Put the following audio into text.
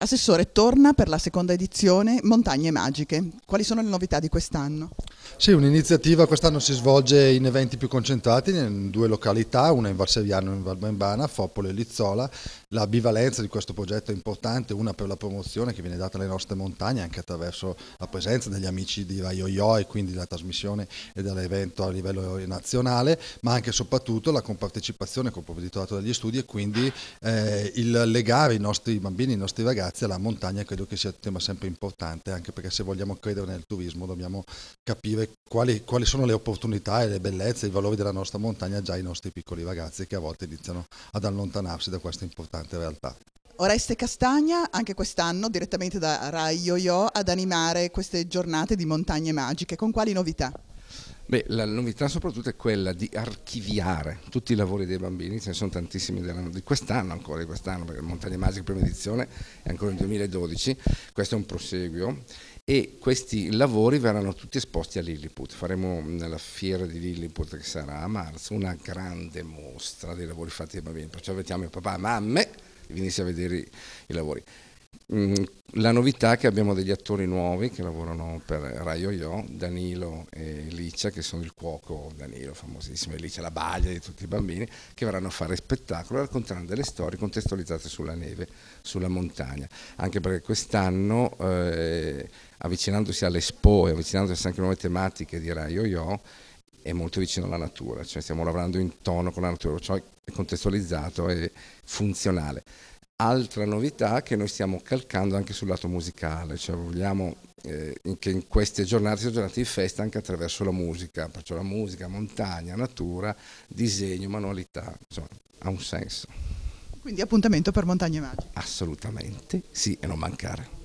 Assessore, torna per la seconda edizione Montagne Magiche. Quali sono le novità di quest'anno? Sì, un'iniziativa quest'anno si svolge in eventi più concentrati in due località, una in Varseviano e in Valbembana, Foppole e Lizzola. La bivalenza di questo progetto è importante, una per la promozione che viene data alle nostre montagne anche attraverso la presenza degli amici di Rai Oio e quindi la trasmissione e dell'evento a livello nazionale, ma anche e soprattutto la compartecipazione con il provveditorato degli studi e quindi eh, il legare i nostri bambini, i nostri ragazzi alla montagna credo che sia un tema sempre importante, anche perché se vogliamo credere nel turismo dobbiamo capire capire quali, quali, sono le opportunità e le bellezze i valori della nostra montagna già ai nostri piccoli ragazzi che a volte iniziano ad allontanarsi da questa importante realtà. Oreste Castagna, anche quest'anno direttamente da Rai Yo-Yo ad animare queste giornate di montagne magiche, con quali novità? Beh, la novità soprattutto è quella di archiviare tutti i lavori dei bambini, ce ne sono tantissimi di quest'anno ancora, di quest'anno, perché Montagne Magiche prima edizione è ancora nel 2012, questo è un proseguio e questi lavori verranno tutti esposti a Lilliput. Faremo nella mm, fiera di Lilliput che sarà a marzo una grande mostra dei lavori fatti dai bambini, perciò invitiamo mio papà e mamme e venisse a vedere i lavori. Mm, la novità è che abbiamo degli attori nuovi che lavorano per Rai Yo, Danilo e Licia, che sono il cuoco Danilo, famosissimo, e Licia la baglia di tutti i bambini, che verranno a fare spettacolo e raccontando delle storie contestualizzate sulla neve, sulla montagna. Anche perché quest'anno, eh, avvicinandosi all'Expo e avvicinandosi anche a nuove tematiche di Rai Yo, è molto vicino alla natura, cioè stiamo lavorando in tono con la natura, cioè è contestualizzato e funzionale. Altra novità che noi stiamo calcando anche sul lato musicale, cioè vogliamo eh, che in queste giornate siano giornate di festa anche attraverso la musica, perciò la musica, montagna, natura, disegno, manualità, insomma ha un senso. Quindi appuntamento per Montagne e Assolutamente sì e non mancare.